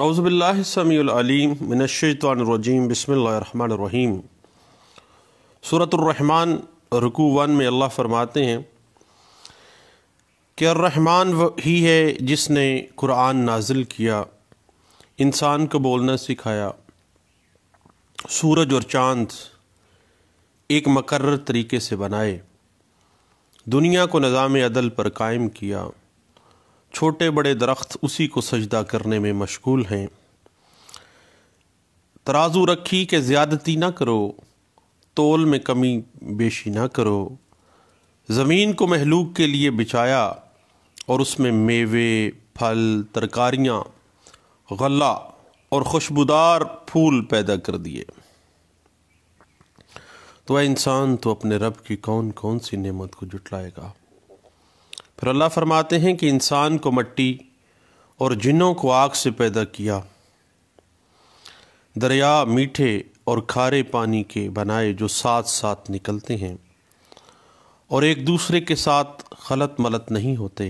अज़बिल्लासमीम मिनशानरजीम बसमीम सूरतरहमान रुकू वन में अल्लाह फरमाते हैं कि अर्रहमान ही है जिसने कुरान नाजिल किया इंसान को बोलना सिखाया सूरज और चांद एक मकर तरीके से बनाए दुनिया को निज़ाम अदल पर कायम किया छोटे बड़े दरख्त उसी को सजदा करने में मशगूल हैं तराजू रखी के ज़्यादती ना करो तोल में कमी बेशी ना करो ज़मीन को महलूक के लिए बिछाया और उसमें मेवे फल तरकारियाँ गला और खुशबुदार फूल पैदा कर दिए तो वह इंसान तो अपने रब की कौन कौन सी नेमत को जुटलाएगा फिर अल्लाह फरमाते हैं कि इंसान को मट्टी और जिन्हों को आग से पैदा किया दरिया मीठे और खारे पानी के बनाए जो साथ साथ निकलते हैं और एक दूसरे के साथ खलत मलत नहीं होते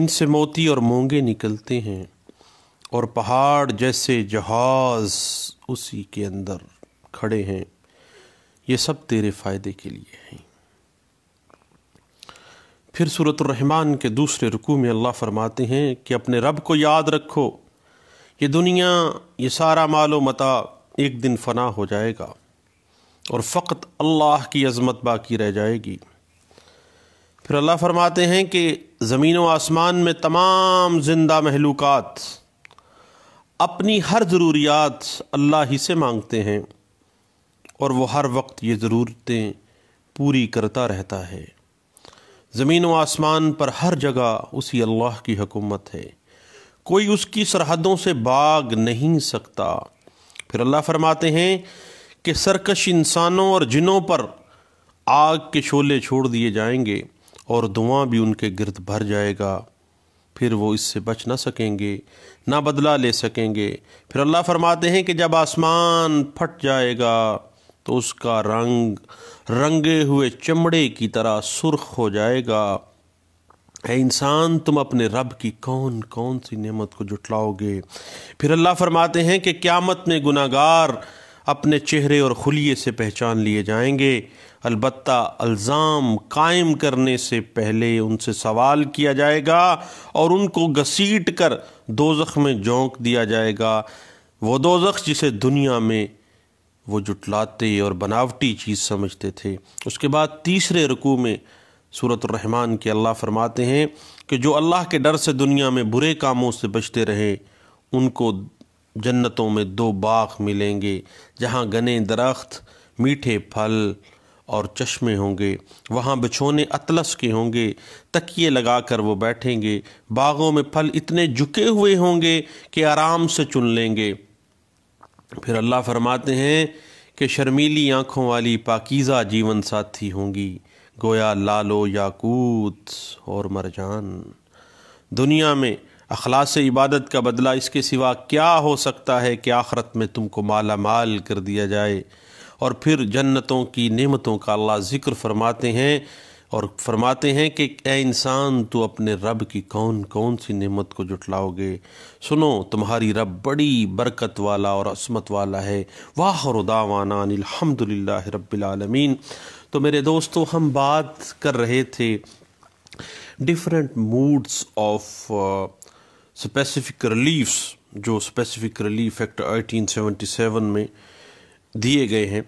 इनसे मोती और मोंगे निकलते हैं और पहाड़ जैसे जहाज उसी के अंदर खड़े हैं ये सब तेरे फ़ायदे के लिए हैं फिर सूरत रहमान के दूसरे रुकू में अल्लाह फरमाते हैं कि अपने रब को याद रखो ये दुनिया ये सारा मालो मता एक दिन फना हो जाएगा और फ़क्त अल्लाह की अज़मत बाकी रह जाएगी फिर अल्लाह फरमाते हैं कि ज़मीन व आसमान में तमाम जिंदा महलूक अपनी हर ज़रूरियात अल्लाह ही से मांगते हैं और वो हर वक्त ये ज़रूरतें पूरी करता रहता है ज़मीन व आसमान पर हर जगह उसी अल्लाह की हकूमत है कोई उसकी सरहदों से भाग नहीं सकता फिर अल्लाह फरमाते हैं कि सरकश इंसानों और जिनों पर आग के शोले छोड़ दिए जाएंगे और धुआं भी उनके गिरद भर जाएगा फिर वो इससे बच ना सकेंगे ना बदला ले सकेंगे फिर अल्लाह फरमाते हैं कि जब आसमान फट जाएगा तो उसका रंग रंगे हुए चमड़े की तरह सुर्ख हो जाएगा है इंसान तुम अपने रब की कौन कौन सी नेमत को जुटलाओगे फिर अल्लाह फरमाते हैं कि क्यामत में गुनागार अपने चेहरे और खुलिए से पहचान लिए जाएंगे अलबत् अल्ज़ाम कायम करने से पहले उनसे सवाल किया जाएगा और उनको घसीट कर दोजख में झोंक दिया जाएगा वो दोजख जिसे दुनिया में वो जुटलाते और बनावटी चीज़ समझते थे उसके बाद तीसरे रकू में सूरत रहमान के अल्लाह फरमाते हैं कि जो अल्लाह के डर से दुनिया में बुरे कामों से बचते रहे उनको जन्नतों में दो बाग मिलेंगे जहाँ गने दरख्त मीठे फल और चश्मे होंगे वहाँ बिछोने अतलस के होंगे तकिए लगा कर वो बैठेंगे बागों में फल इतने झुके हुए होंगे कि आराम से चुन लेंगे फिर अल्लाह फरमाते हैं कि शर्मीली आँखों वाली पाकिज़ा जीवन साथी होंगी गोया लालो याकूत और मरजान दुनिया में अखलास इबादत का बदला इसके सिवा क्या हो सकता है कि आखरत में तुमको माला माल कर दिया जाए और फिर जन्नतों की नेमतों का अल्लाह ज़िक्र फरमाते हैं और फरमाते हैं कि ए इंसान तो अपने रब की कौन कौन सी नेमत को जुटलाओगे सुनो तुम्हारी रब बड़ी बरकत वाला और असमत वाला है वाह रुदावाना अलहमदिल्ला रबालमीन तो मेरे दोस्तों हम बात कर रहे थे different modes of specific reliefs जो स्पेसिफिक रिलीफ एक्ट 1877 में दिए गए हैं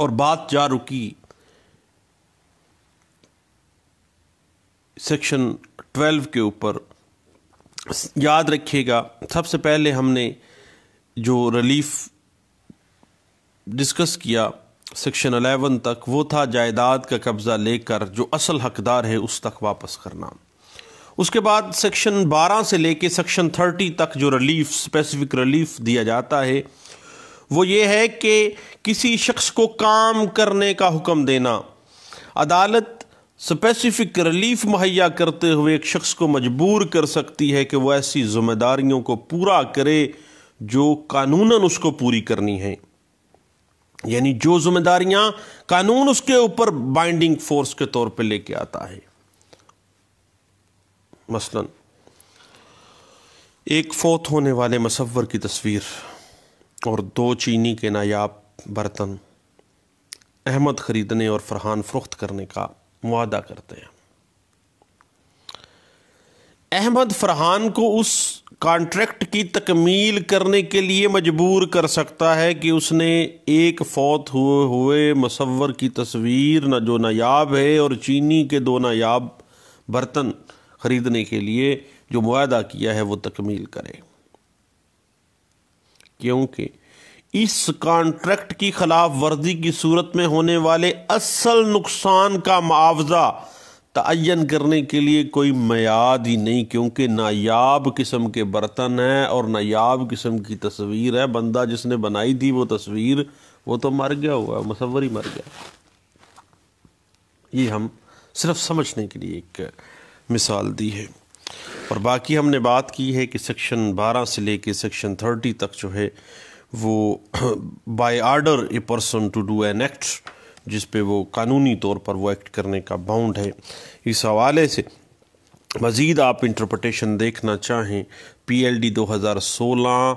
और बात जा रुकी सेक्शन 12 के ऊपर याद रखिएगा सबसे पहले हमने जो रिलीफ डिस्कस किया सेक्शन 11 तक वो था जायदाद का कब्ज़ा लेकर जो असल हकदार है उस तक वापस करना उसके बाद सेक्शन 12 से लेके सेक्शन 30 तक जो रिलीफ स्पेसिफिक रिलीफ दिया जाता है वो ये है कि किसी शख्स को काम करने का हुक्म देना अदालत स्पेसिफिक रिलीफ मुहैया करते हुए एक शख्स को मजबूर कर सकती है कि वह ऐसी जिम्मेदारियों को पूरा करे जो कानूनन उसको पूरी करनी है यानी जो जिम्मेदारियां कानून उसके ऊपर बाइंडिंग फोर्स के तौर पे लेके आता है मसलन एक फोत होने वाले मसवर की तस्वीर और दो चीनी के नायाब बर्तन अहमद ख़रीदने और फरहान फरोख्त करने का वादा करते हैं अहमद फरहान को उस कॉन्ट्रैक्ट की तकमील करने के लिए मजबूर कर सकता है कि उसने एक फौत हुए हुए मसवर की तस्वीर न जो नायाब है और चीनी के दो नायाब बर्तन ख़रीदने के लिए जो मुआदा किया है वो तकमील करे क्योंकि इस कॉन्ट्रैक्ट की खिलाफ वर्जी की सूरत में होने वाले असल नुकसान का मुआवजा तयन करने के लिए कोई मैाद ही नहीं क्योंकि नायाब किस्म के बर्तन हैं और नायाब किस्म की तस्वीर है बंदा जिसने बनाई थी वो तस्वीर वो तो मर गया हुआ मुसवर ही मर गया ये हम सिर्फ समझने के लिए एक मिसाल दी है और बाकी हमने बात की है कि सेक्शन 12 से लेके सेक्शन 30 तक जो है वो by order a person to do an act जिस पे वो कानूनी तौर पर वो एक्ट करने का बाउंड है इस हवाले से मज़ीद आप इंटरप्रटेशन देखना चाहें पी एल डी दो हज़ार सोलह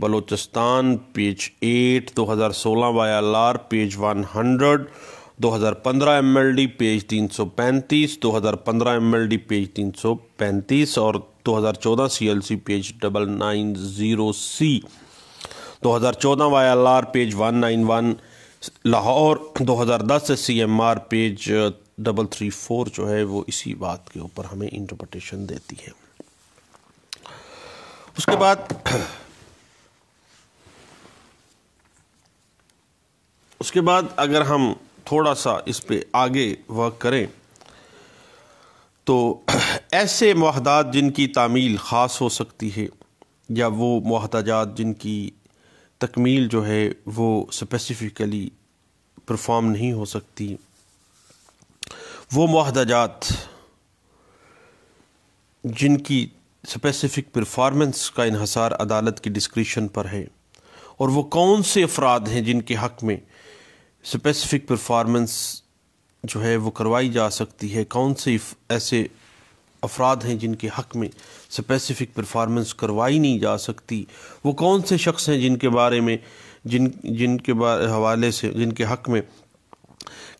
बलोचिस्तान पेज एट दो हज़ार सोलह Y L R page one hundred दो हज़ार पंद्रह एम एल डी पेज तीन सौ पैंतीस दो हज़ार पंद्रह एम एल डी पेज तीन सौ पैंतीस और दो हज़ार चौदह C L C page double nine zero C 2014 Y L R page 191 Lahore 2010 से C M R page double three four जो है वो इसी बात के ऊपर हमें इंटरप्रटेशन देती है उसके बाद उसके बाद अगर हम थोड़ा सा इस पर आगे वर्क करें तो ऐसे महदात जिनकी तामील ख़ास हो सकती है या वो महदाजात जिनकी तकमील जो है वो स्पेसिफिकली परफॉर्म नहीं हो सकती वो माहदाजात जिनकी स्पेसिफिक परफॉर्मेंस का इहसार अदालत की डिस्क्रिप्शन पर है और वो कौन से अफराद हैं जिनके हक़ में स्पेसिफिक परफॉर्मेंस जो है वो करवाई जा सकती है कौन से ऐसे अफराद हैं जिनके हक़ में स्पेसिफिक परफार्मेंस करवाई नहीं जा सकती वो कौन से शख्स हैं जिनके बारे में जिन जिनके हवाले से जिनके हक़ में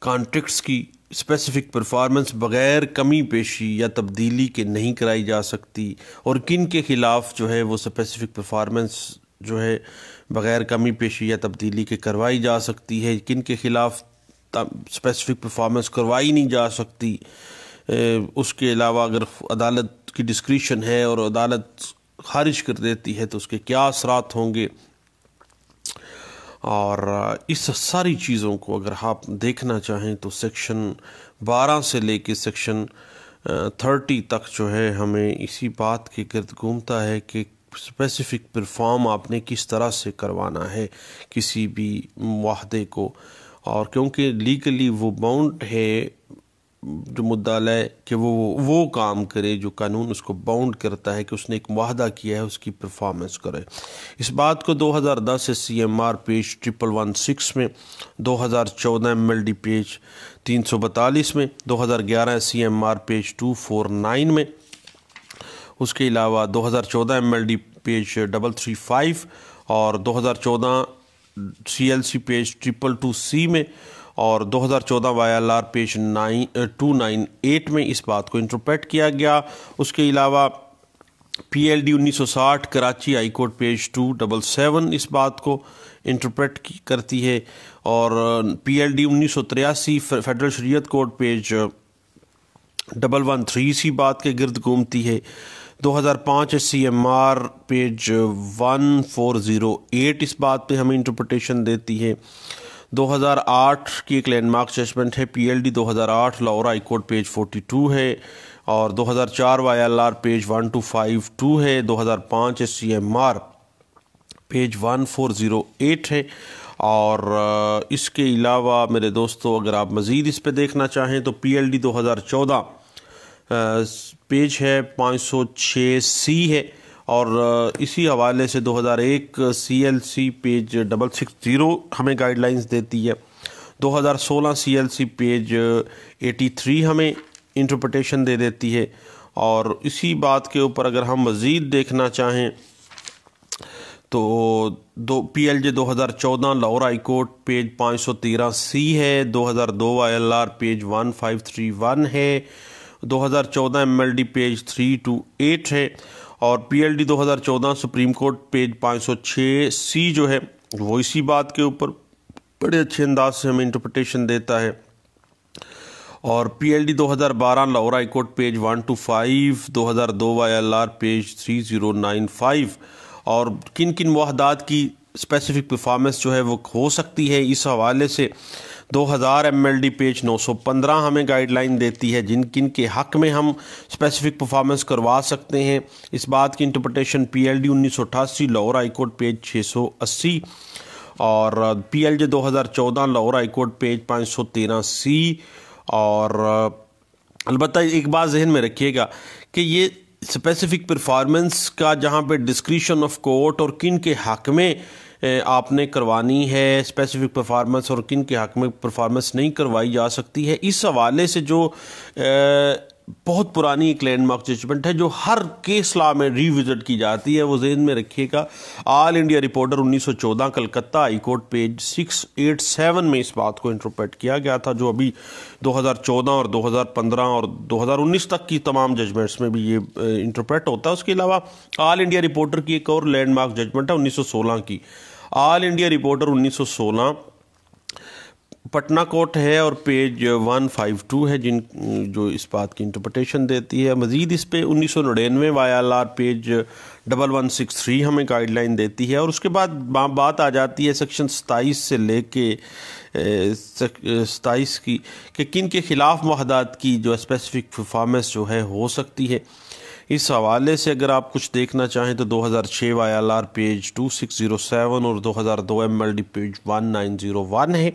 कॉन्ट्रैक्ट्स की स्पेसिफिक परफार्मेंस बग़ैर कमी पेशी या तब्दीली के नहीं कराई जा सकती और किन के ख़िलाफ़ जो है वो स्पेसिफिक परफार्मेंस जो है बग़ैर कमी पेशी या तब्दीली के करवाई जा सकती है किन के ख़िलाफ़ स्पेसिफिक परफार्मेंस करवाई नहीं जा सकती उसके अलावा अगर अदालत की डिस्क्रिशन है और अदालत खारिज कर देती है तो उसके क्या असरात होंगे और इस सारी चीज़ों को अगर आप देखना चाहें तो सेक्शन 12 से लेके सेक्शन 30 तक जो है हमें इसी बात के गर्द घूमता है कि स्पेसिफिक परफॉर्म आपने किस तरह से करवाना है किसी भी वाहदे को और क्योंकि लीगली वो बाउंड है जो मुद्दा लाए कि वो वो काम करे जो कानून उसको बाउंड करता है कि उसने एक माहदा किया है उसकी परफॉर्मेंस करे इस बात को 2010 से C M R page triple one six में 2014 एम एल डी पेज तीन सौ बतालीस में 2011 C M R page two four nine में उसके अलावा 2014 M L D page double three five और 2014 C L C page triple two C में और 2014 R page nine two nine eight में इस बात को इंटरप्रेट किया गया उसके अलावा पी एल डी उन्नीस सौ साठ Karachi high court page two double seven इस बात को इंटरप्रेट करती है और पी एल डी उन्नीस सौ त्रियासी फेडरल शरीयत court page double one three इसी बात के गर्द घूमती है 2005 सी एम आर पेज 1408 इस बात पे हमें इंटरप्रटेशन देती है 2008 की एक लैंडमार्क जजमेंट है पी एल डी दो हज़ार आठ कोर्ट पेज 42 है और 2004 वाईएलआर पेज 1252 है 2005 हज़ार पेज 1408 है और इसके अलावा मेरे दोस्तों अगर आप मज़ीद इस पर देखना चाहें तो पी एल हज़ार चौदह पेज है 506 सी है और इसी हवाले से 2001 CLC page double six zero हमें गाइडलाइंस देती है 2016 सीएलसी पेज 83 हमें इंटरप्रटेशन दे देती है और इसी बात के ऊपर अगर हम मज़ीद देखना चाहें तो दो पी एल जे दो हज़ार चौदह लाहौर हाई कोर्ट पेज पाँच सौ तेरह सी है दो हज़ार दो I L R page one five three one है दो हज़ार चौदह M L D page three two eight है और PLD 2014 supreme court page 506 C जो है वो इसी बात के ऊपर बड़े अच्छे अंदाज से हमें इंटरप्रटेशन देता है और PLD 2012 Lahore high court page 125 2002 R page 3095 और किन किन वाहदात की स्पेसिफिक परफॉर्मेंस जो है वो हो सकती है इस हवाले से दो हज़ार एम एल डी पेज नौ सौ पंद्रह हमें गाइडलाइन देती है जिन किन के हक़ में हम स्पेसिफिक परफॉर्मेंस करवा सकते हैं इस बात की इंटरप्रटेशन पी एल डी उन्नीस सौ अठासी लाहौर हाईकोर्ट पेज छः सौ अस्सी और पी एल जे दो हज़ार चौदह लाहौर हाईकोर्ट पेज पाँच सौ तेरह सी और अलबत्त एक बात जहन में रखिएगा कि ये स्पेसिफिक परफॉर्मेंस का जहाँ पे डिस्क्रिशन ऑफ कोर्ट और किन के हक में आपने करवानी है स्पेसिफिक परफार्मेंस और किन के हक में परफार्मेंस नहीं करवाई जा सकती है इस हवाले से जो बहुत पुरानी एक लैंडमार्क जजमेंट है जो हर केस ला में रिविजिट की जाती है वो जेन में रखिएगा All India Reporter 1914 Calcutta high court page 687 में इस बात को इंटरप्रेट किया गया था जो अभी 2014 और 2015 और 2019 तक की तमाम जजमेंट्स में भी ये इंटरप्रेट होता है उसके अलावा ऑल इंडिया रिपोर्टर की एक और लैंडमार्क जजमेंट है उन्नीस की ऑल इंडिया रिपोर्टर उन्नीस पटना कोट है और पेज 152 है जिन जो इस बात की इंटरप्रटेशन देती है मज़ीद इस पर उन्नीस सौ नड़िनवे R page double one six three हमें गाइडलाइन देती है और उसके बाद बात आ जाती है सेक्शन सताईस से ले कर सताईस की कि किन के ख़िलाफ़ महदात की जो स्पेसिफिक परफॉर्मेंस जो है हो सकती है इस हवाले से अगर आप कुछ देखना चाहें तो 2006 आर पेज 2607 और 2002 डी पेज 1901 है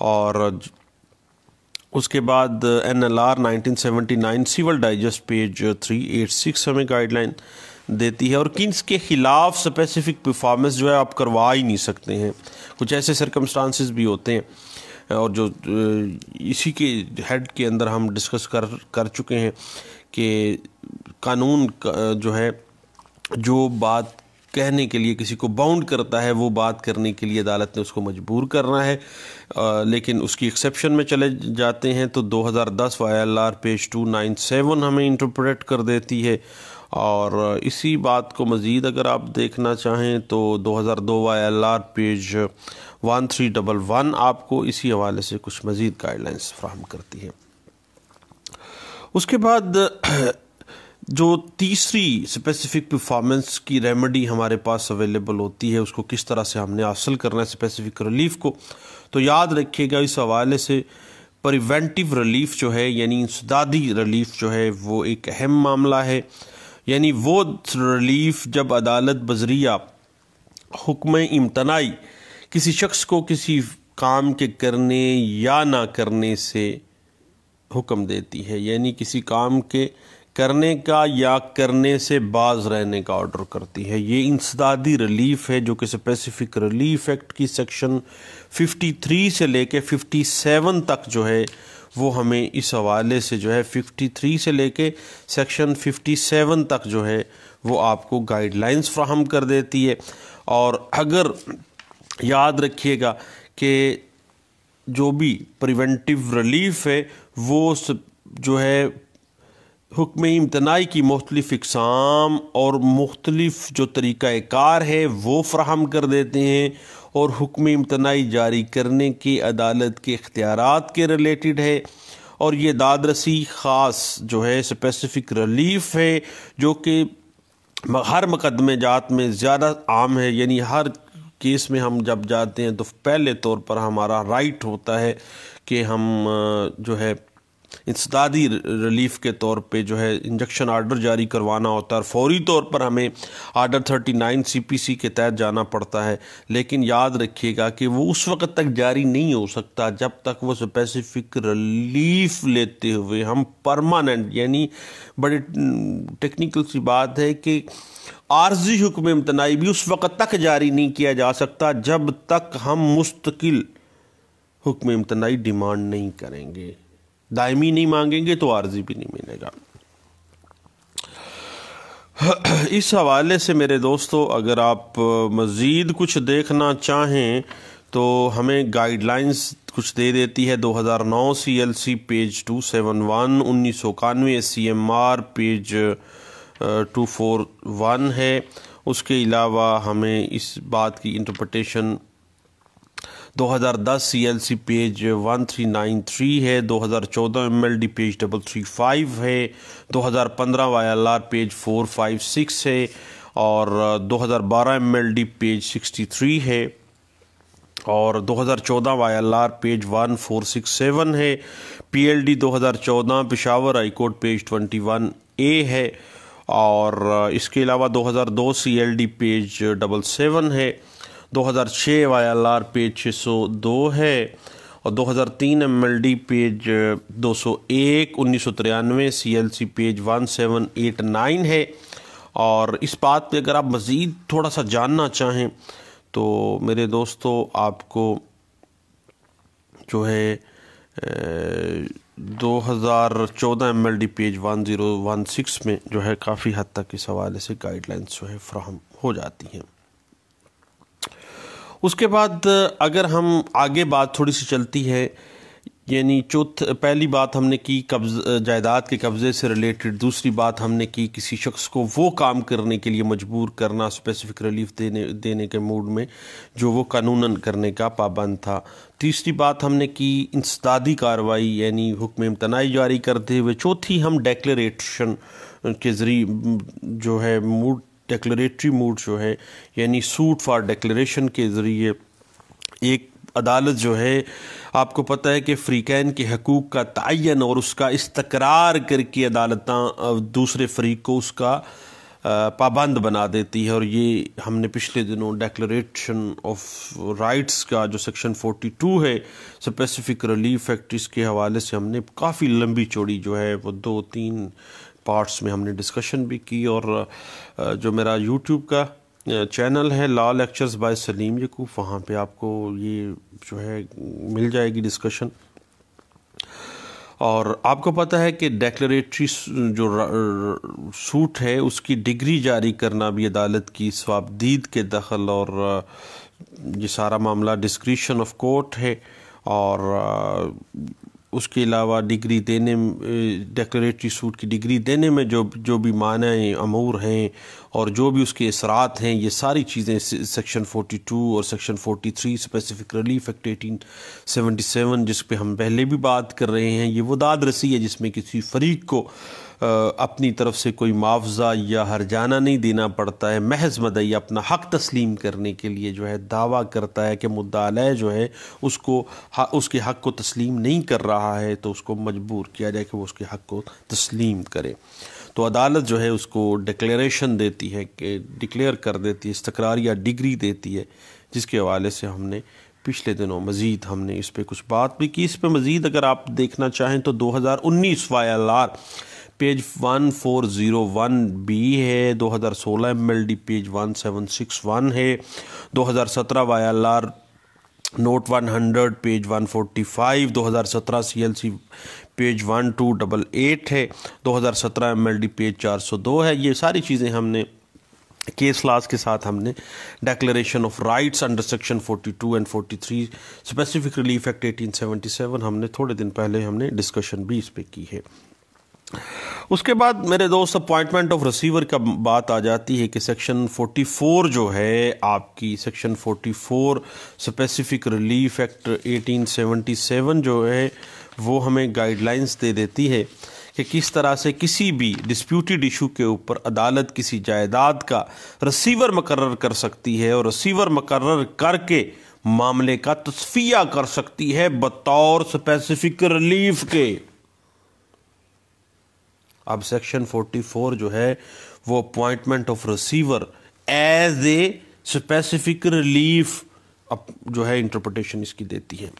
और उसके बाद N L R nineteen seventy nine civil digest page three eight six हमें गाइडलाइन देती है और किन्स के ख़िलाफ़ स्पेसिफिक परफॉर्मेंस जो है आप करवा ही नहीं सकते हैं कुछ ऐसे सरकमस्टांसिस भी होते हैं और जो इसी के हेड के अंदर हम डिस्कस कर कर चुके हैं कि कानून का जो है जो बात कहने के लिए किसी को बाउंड करता है वो बात करने के लिए अदालत ने उसको मजबूर करना है आ, लेकिन उसकी एक्सेप्शन में चले जाते हैं तो 2010 वाईएलआर पेज 297 हमें इंटरप्रेट कर देती है और इसी बात को मज़ीद अगर आप देखना चाहें तो 2002 वाईएलआर पेज 1311 आपको इसी हवाले से कुछ मज़ीद गाइडलाइंस फ्राहम करती है उसके बाद जो तीसरी स्पेसिफिक परफॉर्मेंस की रेमेडी हमारे पास अवेलेबल होती है उसको किस तरह से हमने हासिल करना है स्पेसिफिक रिलीफ को तो याद रखिएगा इस हवाले से प्रिवेंटिव रिलीफ जो है यानी इंसदादी रिलीफ जो है वो एक अहम मामला है यानी वो रिलीफ जब अदालत बजरिया हुक्म इम्तनाई किसी शख्स को किसी काम के करने या ना करने से हुक्म देती है यानी किसी काम के करने का या करने से बाज रहने का ऑर्डर करती है ये इंसदादी रिलीफ है जो कि स्पेसिफिक रिलीफ एक्ट की सेक्शन 53 से लेके 57 तक जो है वो हमें इस हवाले से जो है 53 से लेके सेक्शन 57 तक जो है वो आपको गाइडलाइंस फ्राहम कर देती है और अगर याद रखिएगा कि जो भी प्रिवेंटिव रिलीफ है वो जो है हुक्म इम्तनाई की मुख्तलिफ़ इकसाम और मुख्तलफ़ जो तरीक़ार है वो फ्राहम कर देते हैं और हुक्म इम्तनाई जारी करने की अदालत के अख्तियार के रिलेटेड है और ये दादरसी ख़ास जो है स्पेसिफ़िक रिलीफ है जो कि हर मुकदमे जात में ज़्यादा आम है यानी हर केस में हम जब जाते हैं तो पहले तौर पर हमारा राइट होता है कि हम जो है इंसदादी रिलीफ के तौर पे जो है इंजेक्शन आर्डर जारी करवाना होता है और फौरी तौर पर हमें आर्डर 39 सीपीसी के तहत जाना पड़ता है लेकिन याद रखिएगा कि वो उस वक्त तक जारी नहीं हो सकता जब तक वो स्पेसिफिक रिलीफ लेते हुए हम परमानेंट यानी बड़ी टेक्निकल सी बात है कि आर्जी हुक्म इम्तनाई भी उस वक्त तक जारी नहीं किया जा सकता जब तक हम मुस्तकिल हुक्म इम्तनाई डिमांड नहीं करेंगे दायमी नहीं मांगेंगे तो आर्जी भी नहीं मिलेगा इस हवाले से मेरे दोस्तों अगर आप मज़ीद कुछ देखना चाहें तो हमें गाइडलाइंस कुछ दे देती है 2009 C L C page two seven one उन्नीस सौ इक्यानवे C M R page two four one है उसके अलावा हमें इस बात की इंटरप्रटेशन 2010 CLC पेज 1393 है 2014 MLD page double three five है 2015 YLR पेज 456 है और 2012 MLD पेज 63 है और 2014 YLR पेज 1467 है PLD 2014 Peshawar high court page 21 A है और इसके अलावा 2002 CLD पेज डबल सेवन है 2006 आर पेज 602 है और 2003 एमएलडी पेज 201 उन्नीस सौ तिरानवे सी एल सी पेज 1789 है और इस बात पे अगर आप मज़ीद थोड़ा सा जानना चाहें तो मेरे दोस्तों आपको जो है दो हज़ार चौदह M L D page one zero one six में जो है काफ़ी हद तक इस हवाले से गाइडलाइंस जो है फ्राहम हो जाती हैं उसके बाद अगर हम आगे बात थोड़ी सी चलती है यानी चौथ पहली बात हमने की कब्ज जायदाद के कब्ज़े से रिलेटेड दूसरी बात हमने की किसी शख्स को वो काम करने के लिए मजबूर करना स्पेसिफिक रिलीफ देने देने के मूड में जो वो कानूनन करने का पाबंद था तीसरी बात हमने की इंसदादी कार्रवाई यानी हुक्म इम्तनाई जारी करते हुए चौथी हम डेक्लेशन के ज़रिए जो है मूड डेक्लेटरी मूड जो है यानी सूट फॉर डेक्लेशन के ज़रिए एक अदालत जो है आपको पता है कि फ्रीकैन के हकूक़ का तयन और उसका इस्तकरार करके अदालत दूसरे फरीक को उसका पाबंद बना देती है और ये हमने पिछले दिनों डेक्लेशन ऑफ राइट्स का जो सेक्शन 42 है स्पेसिफिक रिलीफ एक्ट इसके हवाले से हमने काफ़ी लंबी चौड़ी जो है वो दो तीन पार्ट्स में हमने डिस्कशन भी की और जो मेरा यूट्यूब का चैनल है law lectures by Saleem Yaqoob वहाँ पे आपको ये जो है मिल जाएगी डिस्कशन और आपको पता है कि डेक्लेटरी जो सूट है उसकी डिग्री जारी करना भी अदालत की स्वाबदीद के दखल और ये सारा मामला डिस्क्रिशन ऑफ कोर्ट है और उसके अलावा डिग्री देने डेकोरेटरी सूट की डिग्री देने में जो जो भी हैं अमूर हैं और जो भी उसके असरात हैं ये सारी चीज़ें सेक्शन 42 और section 43 Specific Relief Act seven जिस पर हम पहले भी बात कर रहे हैं ये वो दाद रसी है जिसमें किसी फरीक को अपनी तरफ से कोई मुआवजा या हरजाना नहीं देना पड़ता है महज मदई अपना हक तस्लीम करने के लिए जो है दावा करता है कि मुद्दालय जो है उसको उसके हक को तस्लीम नहीं कर रहा है तो उसको मजबूर किया जाए कि वो उसके हक को तस्लीम करे तो अदालत जो है उसको डिक्लेरेशन देती है कि डिक्लेयर कर देती है इस्तकरार या डिग्री देती है जिसके हवाले से हमने पिछले दिनों मज़ीद हमने इस पर कुछ बात भी की इस पर मज़ीद अगर आप देखना चाहें तो 2019 Y L R page 1401 B है 2016 एमएलडी पेज 1761 है 2017 R note 100 page 145 2017 CLC page 1288 है 2017 एमएलडी पेज 402 है ये सारी चीज़ें हमने केस लाज के साथ हमने declaration of rights under section 42 and 43 Specific Relief Act 1877 हमने थोड़े दिन पहले हमने डिस्कशन भी इस पर की है उसके बाद मेरे दोस्त अपॉइंटमेंट ऑफ रिसीवर का बात आ जाती है कि सेक्शन 44 जो है आपकी सेक्शन 44 स्पेसिफिक रिलीफ एक्ट 1877 जो है वो हमें गाइडलाइंस दे देती है कि किस तरह से किसी भी डिस्प्यूटेड इशू के ऊपर अदालत किसी जायदाद का रिसीवर मकर कर सकती है और रिसीवर मकर करके मामले का तस्फिया कर सकती है बतौर स्पेसिफिक रिलीफ के अब सेक्शन 44 जो है वो appointment of receiver as a specific relief जो है इंटरप्रटेशन इसकी देती है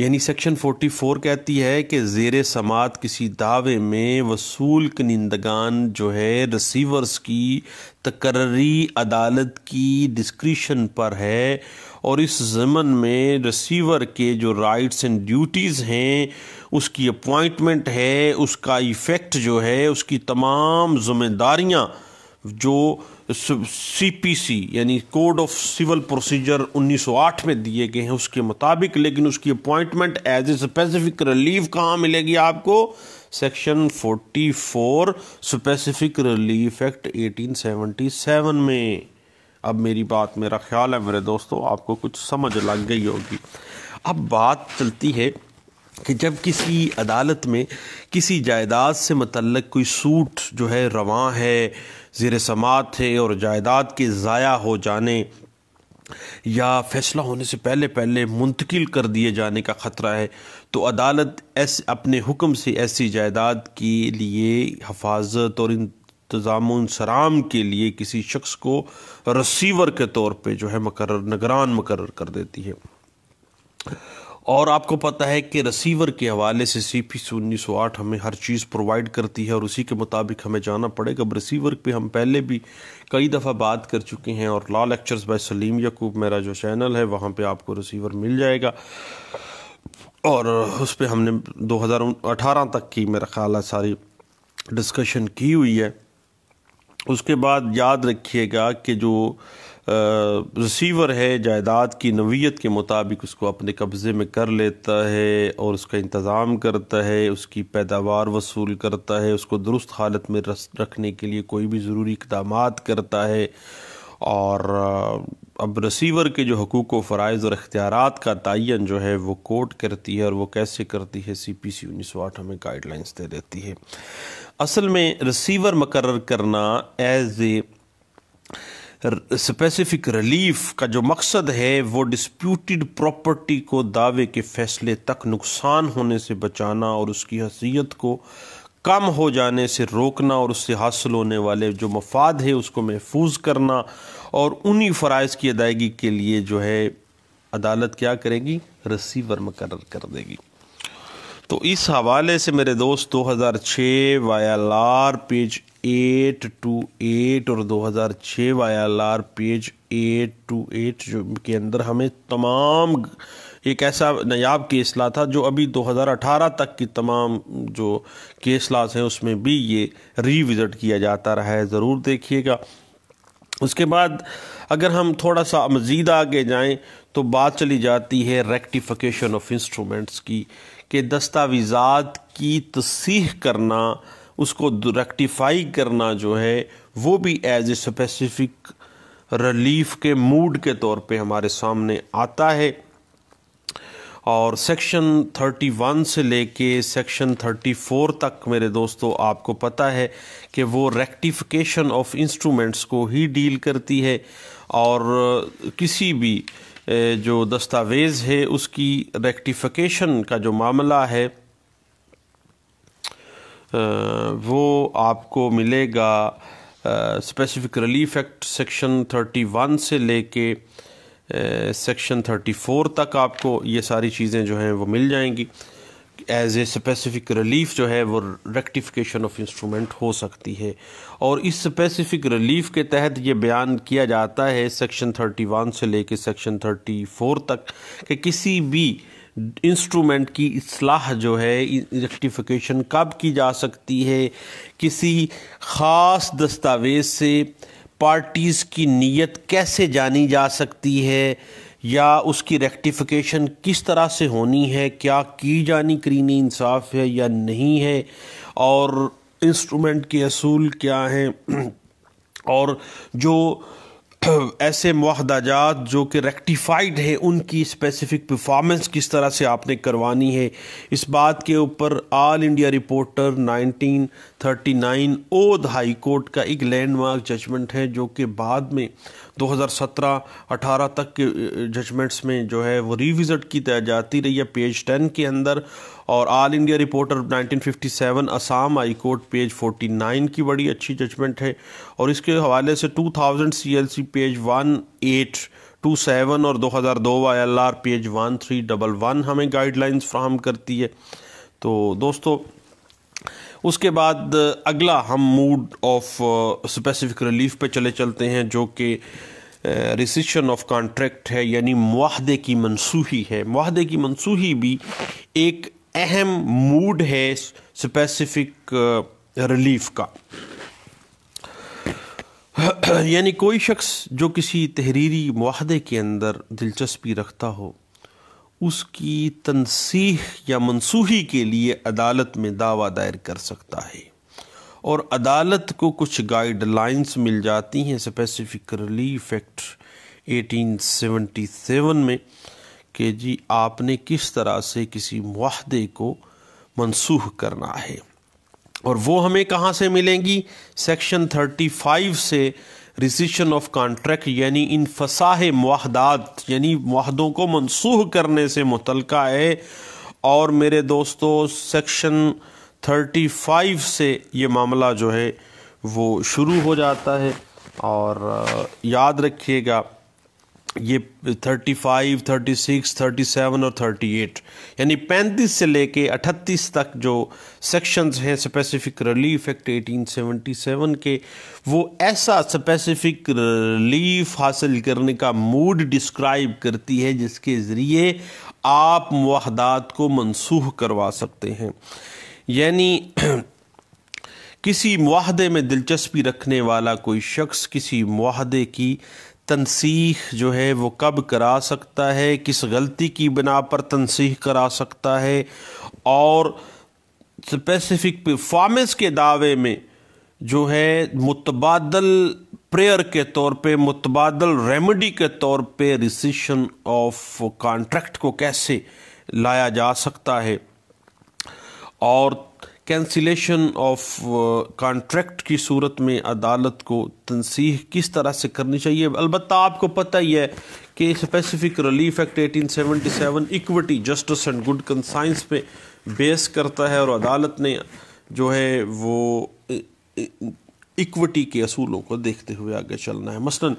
यानी सेक्शन 44 कहती है कि जेर समात किसी दावे में वसूल कनिंदगान जो है रिसीवर्स की तकर्री अदालत की डिस्क्रिशन पर है और इस ज़मन में रिसीवर के जो राइट्स एंड ड्यूटीज़ हैं उसकी अपॉइंटमेंट है उसका इफ़ेक्ट जो है उसकी तमाम ज़िम्मेदारियाँ जो सीपीसी यानी कोड ऑफ सिविल प्रोसीजर 1908 में दिए गए हैं उसके मुताबिक लेकिन उसकी appointment as a specific relief कहाँ मिलेगी आपको सेक्शन 44 स्पेसिफिक रिलीफ एक्ट 1877 में अब मेरी बात मेरा ख्याल है मेरे दोस्तों आपको कुछ समझ लग गई होगी अब बात चलती है कि जब किसी अदालत में किसी जायदाद से मतलब कोई सूट जो है रवा है ज़ेर समात है और जायदाद के ज़ाया हो जाने या फैसला होने से पहले पहले मुंतकिल कर दिए जाने का ख़तरा है तो अदालत ऐसे अपने हुक्म से ऐसी जायदाद के लिए हफाजत और इंतज़ाम सराम के लिए किसी शख्स को रसीवर के तौर पे जो है मकर नगरान मकर कर देती है और आपको पता है कि रिसीवर के हवाले से सी पी सी उन्नीस सौ आठ हमें हर चीज़ प्रोवाइड करती है और उसी के मुताबिक हमें जाना पड़ेगा अब रिसीवर पर हम पहले भी कई दफ़ा बात कर चुके हैं और law lectures by Saleem Yaqoob मेरा जो चैनल है वहाँ पर आपको रिसीवर मिल जाएगा और उस पर हमने दो हज़ार अठारह तक की मेरा ख्याल है सारी डिस्कशन की हुई है उसके बाद याद रखिएगा कि जो रिसीवर है जायदाद की नवीयत के मुताबिक उसको अपने कब्ज़े में कर लेता है और उसका इंतज़ाम करता है उसकी पैदावार वसूल करता है उसको दुरुस्त हालत में रस रखने के लिए कोई भी ज़रूरी इकदाम करता है और अब रिसीवर के जो हकूक़ व फ़रज़ और अख्तियार का तयन जो है वो कोर्ट करती है और वो कैसे करती है सी पी सी उन्नीस सौ आठ हमें गाइडलाइंस दे देती है असल में रिसीवर मकर करना एज ए स्पेसिफिक रिलीफ का जो मकसद है वो डिस्प्यूटेड प्रॉपर्टी को दावे के फैसले तक नुकसान होने से बचाना और उसकी हसीियत को कम हो जाने से रोकना और उससे हासिल होने वाले जो मफाद है उसको महफूज करना और उन्हीं फ़राइज़ की अदायगी के लिए जो है अदालत क्या करेगी रसीवर मुकर कर देगी तो इस हवाले से मेरे दोस्त 2006 Y L R page eight two eight और 2006 YLR page eight two eight जो के अंदर हमें तमाम एक ऐसा नायाब केस ला था जो अभी 2018 तक की तमाम जो केस लाज हैं उसमें भी ये रीविज़िट किया जाता रहा है ज़रूर देखिएगा उसके बाद अगर हम थोड़ा सा मज़ीद आगे जाएं तो बात चली जाती है रेक्टिफिकेशन ऑफ इंस्ट्रूमेंट्स की कि दस्तावेज़ात की तसीह करना उसको रेक्टिफाई करना जो है वो भी एज ए स्पेसिफिक रिलीफ के मूड के तौर पे हमारे सामने आता है और सेक्शन 31 से लेके सेक्शन 34 तक मेरे दोस्तों आपको पता है कि वो रेक्टिफिकेशन ऑफ इंस्ट्रूमेंट्स को ही डील करती है और किसी भी जो दस्तावेज़ है उसकी रेक्टिफिकेशन का जो मामला है वो आपको मिलेगा स्पेसिफिक रिलीफ एक्ट सेक्शन 31 से लेके सेक्शन 34 तक आपको ये सारी चीज़ें जो हैं वो मिल जाएंगी एज ए स्पेसिफिक रिलीफ जो है वो रेक्टिफिकेशन ऑफ इंस्ट्रूमेंट हो सकती है और इस स्पेसिफिक रिलीफ के तहत ये बयान किया जाता है सेक्शन 31 से लेके सेक्शन 34 तक कि किसी भी इंस्ट्रूमेंट की असलाह जो है रेक्टिफिकेशन कब की जा सकती है किसी ख़ास दस्तावेज़ से पार्टीज़ की नीयत कैसे जानी जा सकती है या उसकी रेक्टिफिकेशन किस तरह से होनी है क्या की जानी करीनी इंसाफ है या नहीं है और इंस्ट्रूमेंट के असूल क्या हैं और जो ऐसे माहदाजात जो कि रेक्टिफाइड हैं उनकी स्पेसिफिक परफॉर्मेंस किस तरह से आपने करवानी है इस बात के ऊपर ऑल इंडिया रिपोर्टर 1939 ओद हाई कोर्ट का एक लैंडमार्क जजमेंट है जो कि बाद में 2017-18 तक के जजमेंट्स में जो है वो रिविज़ट की जाती रही है पेज 10 के अंदर और All India Reporter 1957 Assam high court page 49 की बड़ी अच्छी जजमेंट है और इसके हवाले से 2000 सीएलसी पेज 1827 टू सेवन और 2002 YLR page one three double one हमें गाइडलाइंस फ्राहम करती है तो दोस्तों उसके बाद अगला हम मूड ऑफ स्पेसिफिक रिलीफ पे चले चलते हैं जो कि रिसिशन ऑफ कॉन्ट्रैक्ट है यानी माहदे की मनसूही है माहदे की मनसूही भी एक अहम मूड है स्पेसिफिक रिलीफ uh, का यानी कोई शख्स जो किसी तहरीरी माहदे के अंदर दिलचस्पी रखता हो उसकी तनसीह या मनसूही के लिए अदालत में दावा दायर कर सकता है और अदालत को कुछ गाइडलाइंस मिल जाती हैं स्पेसिफिक रिलीफ एक्ट 1877 में कि जी आपने किस तरह से किसी माहदे को मनसूख करना है और वो हमें कहाँ से मिलेंगी सेक्शन 35 से रिसीशन ऑफ कॉन्ट्रैक्ट यानी इन फसाह माहदात यानी माहदों को मनसूख करने से मुतलका है और मेरे दोस्तों सेक्शन 35 से ये मामला जो है वो शुरू हो जाता है और याद रखिएगा ये सिक्स थर्टी सेवन और थर्टी एट यानी पैंतीस से लेके अठतीस तक जो सेक्शंस हैं Specific Relief Act eighteen seven के वो ऐसा स्पेसिफिक रिलीफ हासिल करने का मूड डिस्क्राइब करती है जिसके ज़रिए आप मुहदात को मनसूख करवा सकते हैं यानी किसी माहदे में दिलचस्पी रखने वाला कोई शख्स किसी माहदे की तनसीख जो है वो कब करा सकता है किस गलती की बिना पर तनसीख करा सकता है और स्पेसिफिक परफॉर्मेंस के दावे में जो है मुतबादल प्रेयर के तौर पे मुतबादल रेमेडी के तौर पे रिसीशन ऑफ कॉन्ट्रैक्ट को कैसे लाया जा सकता है और कैंसिलेशन ऑफ कॉन्ट्रैक्ट की सूरत में अदालत को तनसीह किस तरह से करनी चाहिए अलबत्त आपको पता ही है कि Specific Relief Act 1877 equity justice and good conscience पे बेस करता है और अदालत ने जो है वो इक्विटी के असूलों को देखते हुए आगे चलना है मसलन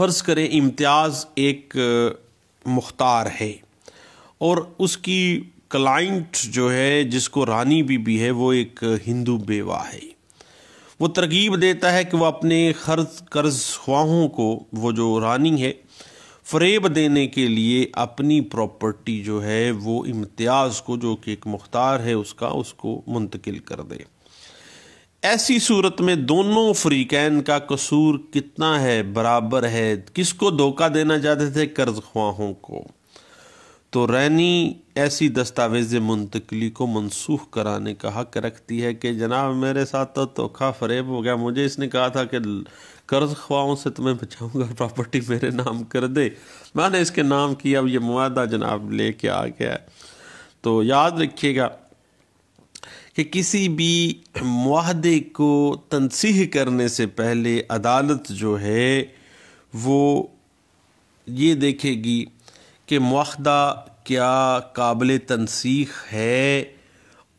फ़र्ज़ करें इम्तियाज़ एक मुख्तार है और उसकी क्लाइंट जो है जिसको रानी बीबी है वो एक हिंदू बेवा है वो तरकीब देता है कि वह अपने खर्ज कर्ज ख्वाहों को वो जो रानी है फरेब देने के लिए अपनी प्रॉपर्टी जो है वो इम्तियाज़ को जो कि एक मुख्तार है उसका उसको मुंतकिल कर दे ऐसी सूरत में दोनों फ्रीकैन का कसूर कितना है बराबर है किसको धोखा देना चाहते थे कर्ज ख्वाहों को तो रैनी ऐसी दस्तावेज मुंतकली को मनसूख कराने का हक रखती है कि जनाब मेरे साथ तो धोखा फरेब हो गया मुझे इसने कहा था कि कर्ज ख्वाहों से तुम्हें बचाऊंगा प्रॉपर्टी मेरे नाम कर दे मैंने इसके नाम की अब ये मुआदा जनाब ले आ गया है तो याद रखिएगा कि किसी भी माहदे को तनसीह करने से पहले अदालत जो है वो ये देखेगी कि माहदा क्या काबिल तनसीख है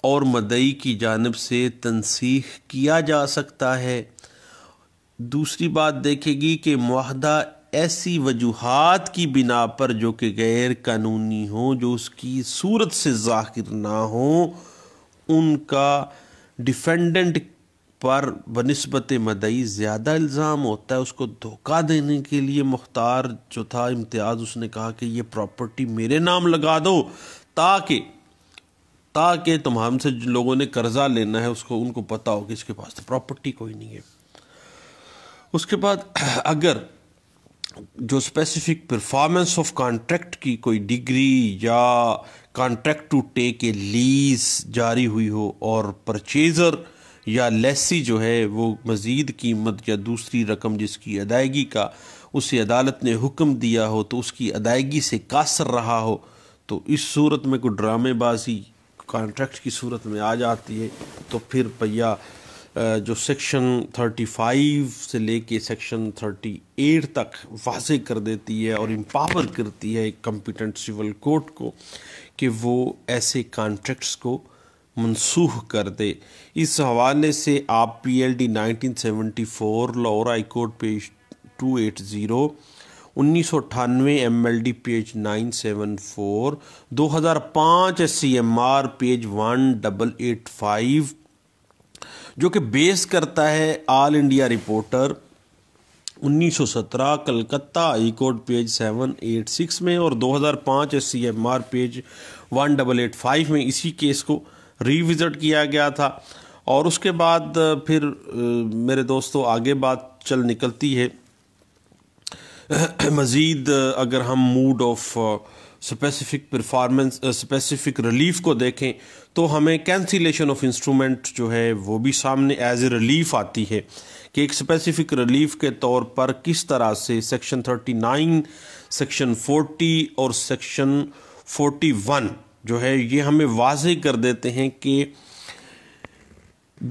और मदई की जानब से तनसीख किया जा सकता है दूसरी बात देखेगी कि माहदा ऐसी वजूहत की बिना पर जो कि गैर कानूनी हों जो उसकी सूरत से ज़ाहिर ना हो उनका डिफेंडेंट पर बनस्बत मदई ज़्यादा इल्ज़ाम होता है उसको धोखा देने के लिए मुख्तार जो था इम्तियाज़ उसने कहा कि ये प्रॉपर्टी मेरे नाम लगा दो ताकि ताकि तुम हमसे जिन लोगों ने कर्ज़ा लेना है उसको उनको पता हो कि इसके पास तो प्रॉपर्टी कोई नहीं है उसके बाद अगर जो स्पेसिफिक परफॉर्मेंस ऑफ कॉन्ट्रैक्ट की कोई डिग्री या contract to take a lease जारी हुई हो और परचेज़र या लेसी जो है वो मज़ीद कीमत या दूसरी रकम जिसकी अदायगी का उसे अदालत ने हुक्म दिया हो तो उसकी अदायगी से कासर रहा हो तो इस सूरत में कोई ड्रामेबाजी कॉन्ट्रैक्ट की सूरत में आ जाती है तो फिर भैया जो सेक्शन 35 से लेके सेक्शन 38 तक वाजे कर देती है और इम्पावर करती है एक कम्पिटेंट सिविल कोर्ट को कि वो ऐसे कॉन्ट्रैक्ट्स को मनसूख कर दे इस हवाले से आप P L D nineteen seventy four Lahore high court page two eight zero उन्नीस सौ अठानवे M L D page nine seven four दो हज़ार पाँच S C M R page one double eight five जो कि बेस करता है All India Reporter 1917 Calcutta high court page 786 में और 2005 S C M R page 1885 में इसी केस को रिविज़िट किया गया था और उसके बाद फिर मेरे दोस्तों आगे बात चल निकलती है मज़ीद अगर हम mode of specific performance specific relief को देखें तो हमें कैंसिलेशन ऑफ इंस्ट्रूमेंट जो है वो भी सामने एज ए रिलीफ आती है कि एक स्पेसिफिक रिलीफ के तौर पर किस तरह से सेक्शन 39 सेक्शन 40 और सेक्शन 41 जो है ये हमें वाज कर देते हैं कि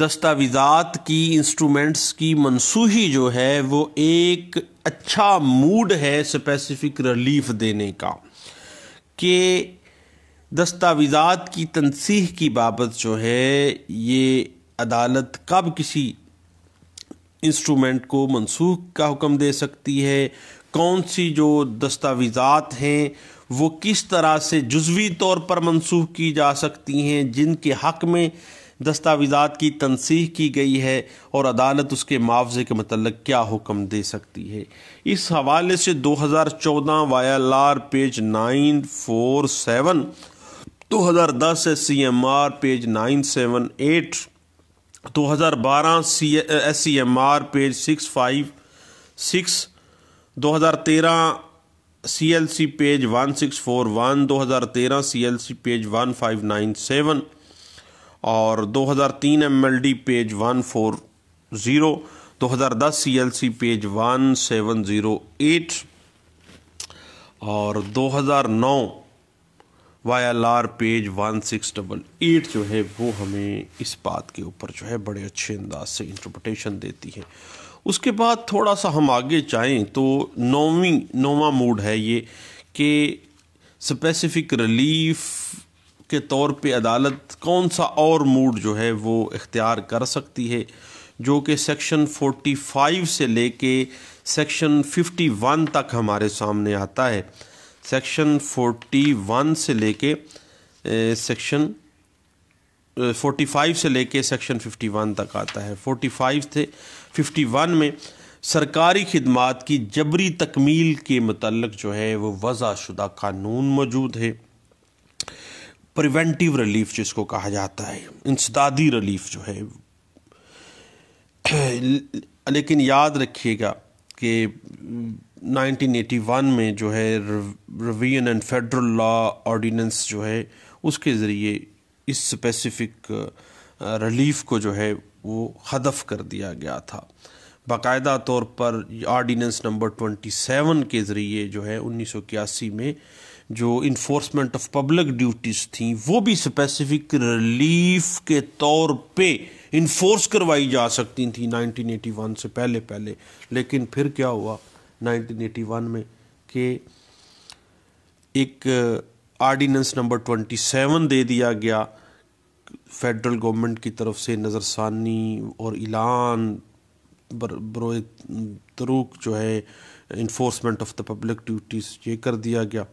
दस्तावेज़ात की इंस्ट्रूमेंट्स की मनसूही जो है वो एक अच्छा मूड है स्पेसिफिक रिलीफ देने का कि दस्तावेज़ात की तनसीह की बाबत जो है ये अदालत कब किसी इंस्ट्रूमेंट को मनसूख का हुक्म दे सकती है कौन सी जो दस्तावेज़ात हैं वो किस तरह से जजवी तौर पर मनसूख की जा सकती हैं जिनके हक़ में दस्तावेज़ा की तनसीह की गई है और अदालत उसके मुआवजे के मतलब क्या हुक्म दे सकती है इस हवाले से 2014 वाया लार पेज नाइन फोर सेवन दो हज़ार दस S C M R page nine seven eight दो हज़ार बारह C S C M R page six six five दो हज़ार तेरह C L C page one six four one दो हज़ार तेरह C L C page one five nine seven और दो हज़ार तीन M L D page one four zero दो हज़ार दस C L C page one seven zero eight और दो हज़ार नौ Y L R page one six double eight जो है वो हमें इस बात के ऊपर जो है बड़े अच्छे अंदाज से इंटरप्रटेशन देती है उसके बाद थोड़ा सा हम आगे चाहें तो नौवीं नौवा मूड है ये कि स्पेसिफिक रिलीफ के तौर पे अदालत कौन सा और मूड जो है वो इख्तियार कर सकती है जो कि सेक्शन 45 से लेके सेक्शन 51 तक हमारे सामने आता है सेक्शन 41 से लेके सेक्शन 45 से लेके सेक्शन 51 तक आता है 45 से 51 में सरकारी खदमात की जबरी तकमील के मतलब जो है वो वज़ा शुदा कानून मौजूद है प्रिवेंटिव रिलीफ जिसको कहा जाता है इंसदादी रिलीफ जो है लेकिन याद रखिएगा कि 1981 में जो है revision and federal law ordinance जो है उसके ज़रिए इस स्पेसिफिक रिलीफ को जो है वो हदफ कर दिया गया था बाकायदा तौर पर आर्डीनेंस नंबर 27 के ज़रिए जो है इक्यासी में जो इन्फोर्समेंट ऑफ पब्लिक ड्यूटीज़ थी वो भी स्पेसिफिक रिलीफ के तौर पे इन्फोर्स करवाई जा सकती थी 1981 से पहले पहले लेकिन फिर क्या हुआ 1981 में कि एक आर्डीनेंस नंबर 27 दे दिया गया फेडरल गवर्नमेंट की तरफ से नज़रसानी और ऐलान बरोए तरुक जो है enforcement of the public duties ये कर दिया गया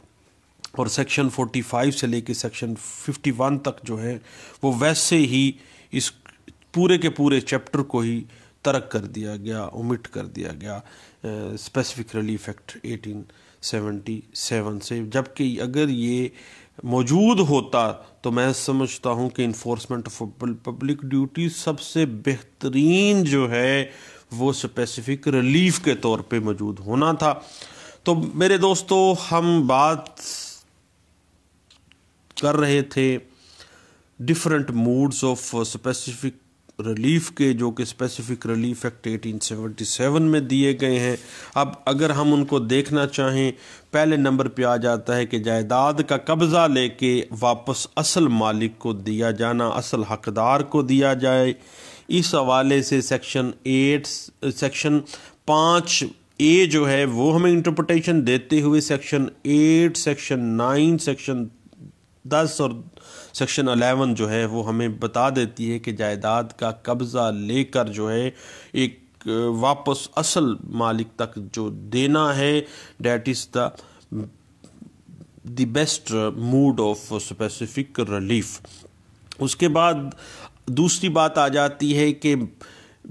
और सेक्शन 45 से लेके सेक्शन 51 तक जो है वो वैसे ही इस पूरे के पूरे चैप्टर को ही तरक कर दिया गया ओमिट कर दिया गया स्पेसिफिक रिलीफ एक्ट 1877 से जबकि अगर ये मौजूद होता तो मैं समझता हूँ कि इन्फोर्समेंट ऑफ पब्लिक ड्यूटी सबसे बेहतरीन जो है वो स्पेसिफिक रिलीफ के तौर पे मौजूद होना था तो मेरे दोस्तों हम बात कर रहे थे different modes of specific relief के जो कि स्पेसिफिक रिलीफ एक्ट 1877 में दिए गए हैं अब अगर हम उनको देखना चाहें पहले नंबर पे आ जाता है कि जायदाद का कब्ज़ा लेके वापस असल मालिक को दिया जाना असल हकदार को दिया जाए इस हवाले से सेक्शन एट सेक्शन पाँच ए जो है वो हमें इंटरप्रटेशन देते हुए section eight section nine section दस और सेक्शन अलेवन जो है वो हमें बता देती है कि जायदाद का कब्ज़ा लेकर जो है एक वापस असल मालिक तक जो देना है that is the the best mode of specific relief उसके बाद दूसरी बात आ जाती है कि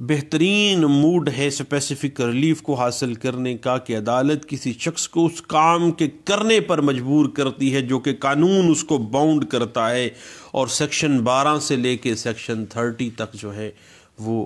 बेहतरीन मूड है स्पेसिफिक रिलीफ को हासिल करने का कि अदालत किसी शख्स को उस काम के करने पर मजबूर करती है जो कि कानून उसको बाउंड करता है और सेक्शन 12 से लेके सेक्शन 30 तक जो है वो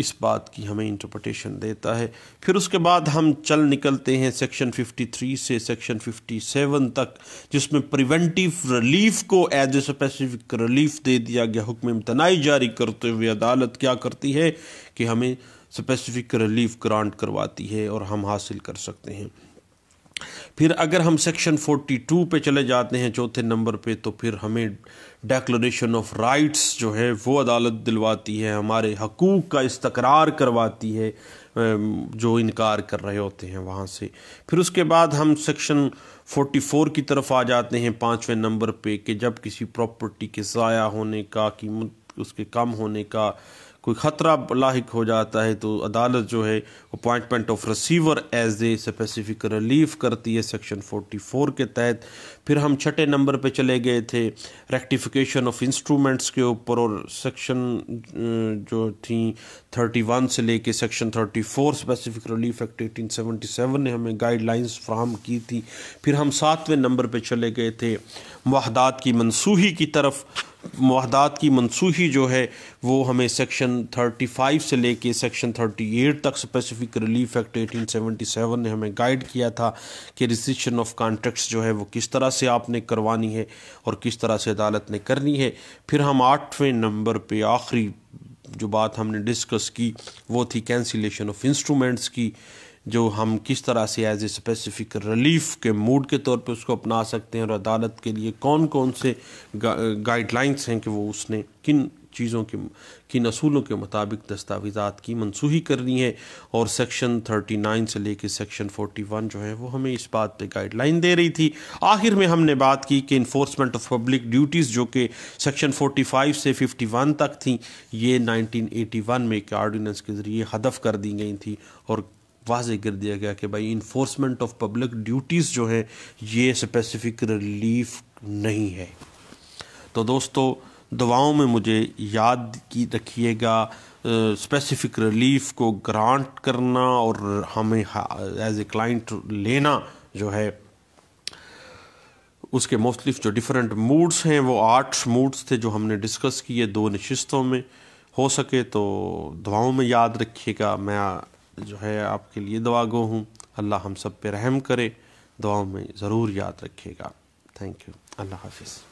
इस बात की हमें इंटरप्रटेशन देता है फिर उसके बाद हम चल निकलते हैं सेक्शन 53 से सेक्शन 57 तक जिसमें प्रिवेंटिव रिलीफ को एज ए स्पेसिफिक रिलीफ दे दिया गया हुक्म इम्तनाई जारी करते हुए अदालत क्या करती है कि हमें स्पेसिफिक रिलीफ ग्रांट करवाती है और हम हासिल कर सकते हैं फिर अगर हम सेक्शन 42 पे चले जाते हैं चौथे नंबर पे तो फिर हमें डेक्लोरेशन ऑफ राइट्स जो है वो अदालत दिलवाती है हमारे हकूक़ का इस्तकरार करवाती है जो इनकार कर रहे होते हैं वहाँ से फिर उसके बाद हम सेक्शन 44 की तरफ आ जाते हैं पाँचवें नंबर पे कि जब किसी प्रॉपर्टी के ज़ाया होने का कीमत उसके कम होने का कोई ख़तरा लाक हो जाता है तो अदालत जो है appointment of receiver as a specific relief करती है सेक्शन 44 के तहत फिर हम छठे नंबर पे चले गए थे रेक्टिफिकेशन ऑफ इंस्ट्रूमेंट्स के ऊपर और सेक्शन जो थी 31 से लेके सेक्शन 34 स्पेसिफिक रिलीफ एक्ट 1877 ने हमें गाइडलाइंस फ्राहम की थी फिर हम सातवें नंबर पर चले गए थे वाहदात की मनसूही की तरफ मुहदात की मनसूखी जो है वो हमें सेक्शन 35 से लेके सेक्शन 38 तक स्पेसिफिक रिलीफ एक्ट 1877 ने हमें गाइड किया था कि रिसिशन ऑफ कॉन्ट्रैक्ट्स जो है वो किस तरह से आपने करवानी है और किस तरह से अदालत ने करनी है फिर हम आठवें नंबर पे आखिरी जो बात हमने डिस्कस की वो थी कैंसिलेशन ऑफ इंस्ट्रूमेंट्स की जो हम किस तरह से एज ए स्पेसिफिक रिलीफ के मूड के तौर पे उसको अपना सकते हैं और अदालत के लिए कौन कौन से गा, गाइडलाइंस हैं कि वो उसने किन चीज़ों के किन असूलों के मुताबिक दस्तावेज़ात की मनसूही करनी है और सेक्शन 39 से लेकर सेक्शन 41 जो है वो हमें इस बात पे गाइडलाइन दे रही थी आखिर में हमने बात की कि इन्फोर्समेंट ऑफ पब्लिक ड्यूटीज़ जो कि सेक्शन 45 से 51 तक थी ये 1981 में एक आर्डीनेंस के ज़रिए हदफ कर दी गई थी और वाज कर दिया गया कि भाई इन्फोर्समेंट ऑफ पब्लिक ड्यूटीज़ जो हैं ये स्पेसिफिक रिलीफ नहीं है तो दोस्तों दवाओं में मुझे याद की रखिएगा स्पेसिफिक रिलीफ को ग्रांट करना और हमें एज ए क्लाइंट लेना जो है उसके मुख्तलिफ जो डिफरेंट मूड्स हैं वो आठ मूड्स थे जो हमने डिस्कस किए दो नशस्तों में हो सके तो दवाओं में याद रखिएगा मैं जो है आपके लिए दुआ गो हूँ अल्लाह हम सब पे रहम करे दुआओं में ज़रूर याद रखिएगा थैंक यू अल्लाह हाफिज़